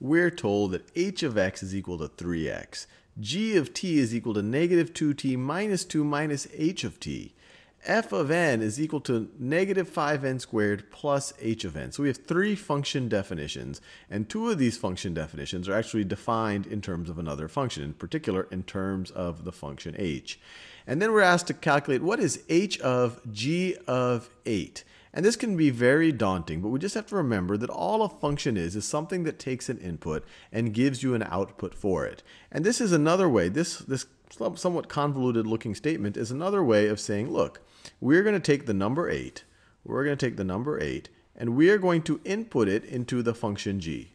we're told that h of x is equal to 3x, g of t is equal to negative 2t minus 2 minus h of t, f of n is equal to negative 5n squared plus h of n. So we have three function definitions, and two of these function definitions are actually defined in terms of another function, in particular in terms of the function h. And then we're asked to calculate what is h of g of 8. And this can be very daunting, but we just have to remember that all a function is is something that takes an input and gives you an output for it. And this is another way, this, this somewhat convoluted looking statement is another way of saying, look, we're going to take the number 8, we're going to take the number 8, and we are going to input it into the function g.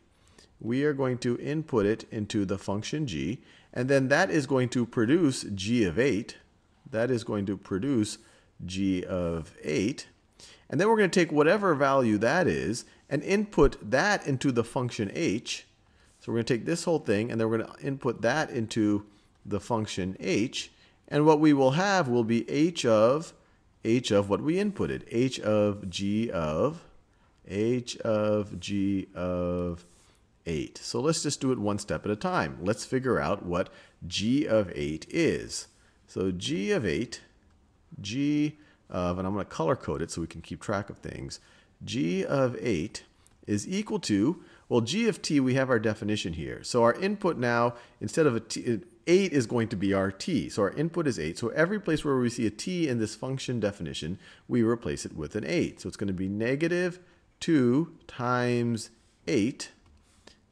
We are going to input it into the function g, and then that is going to produce g of 8. That is going to produce g of 8. And then we're going to take whatever value that is and input that into the function h. So we're going to take this whole thing and then we're going to input that into the function h. And what we will have will be h of h of what we inputted, h of g of h of g of 8. So let's just do it one step at a time. Let's figure out what g of 8 is. So g of 8, g of, and I'm going to color code it so we can keep track of things, g of 8 is equal to, well, g of t, we have our definition here. So our input now, instead of a t, 8 is going to be our t. So our input is 8. So every place where we see a t in this function definition, we replace it with an 8. So it's going to be negative 2 times 8,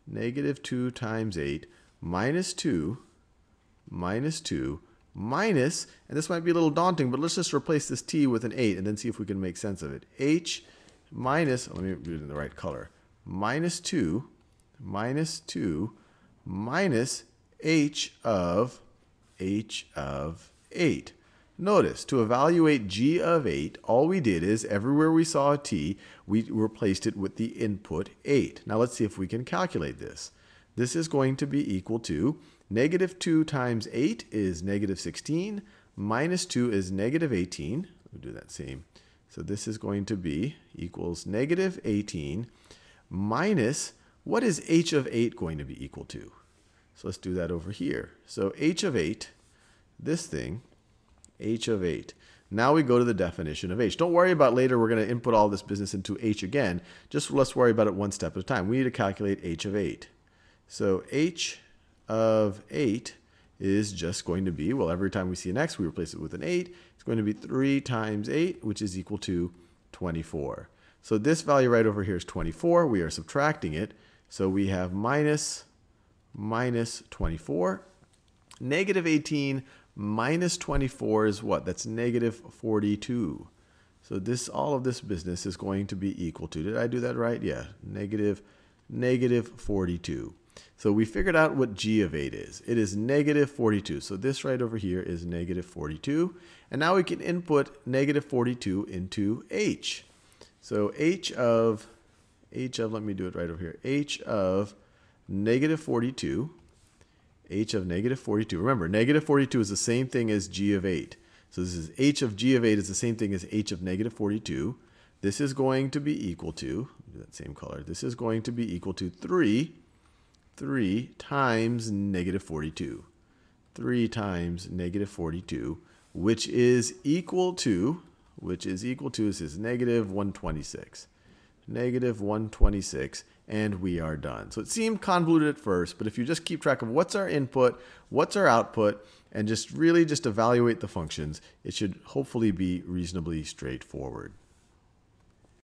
negative 2 times 8, minus 2, minus 2, minus, and this might be a little daunting, but let's just replace this t with an 8 and then see if we can make sense of it. h minus, oh, let me do it in the right color, minus 2, minus 2, minus h of h of 8. Notice, to evaluate g of 8, all we did is everywhere we saw a t, we replaced it with the input 8. Now let's see if we can calculate this. This is going to be equal to Negative 2 times 8 is negative 16. Minus 2 is negative 18. We'll do that same. So this is going to be equals negative 18 minus, what is h of 8 going to be equal to? So let's do that over here. So h of 8, this thing, h of 8. Now we go to the definition of h. Don't worry about later we're going to input all this business into h again. Just let's worry about it one step at a time. We need to calculate h of 8. So h of 8 is just going to be, well, every time we see an x, we replace it with an 8. It's going to be 3 times 8, which is equal to 24. So this value right over here is 24. We are subtracting it. So we have minus, minus 24. Negative 18 minus 24 is what? That's negative 42. So this, all of this business is going to be equal to, did I do that right? Yeah, negative, negative 42. So we figured out what g of 8 is. It is negative 42. So this right over here is negative 42. And now we can input negative 42 into h. So h of, h of, let me do it right over here, h of negative 42, h of negative 42. Remember, negative 42 is the same thing as g of 8. So this is h of g of 8 is the same thing as h of negative 42. This is going to be equal to, that same color, this is going to be equal to 3 3 times negative 42. 3 times negative 42, which is equal to, which is equal to, this is negative 126. Negative 126, and we are done. So it seemed convoluted at first, but if you just keep track of what's our input, what's our output, and just really just evaluate the functions, it should hopefully be reasonably straightforward.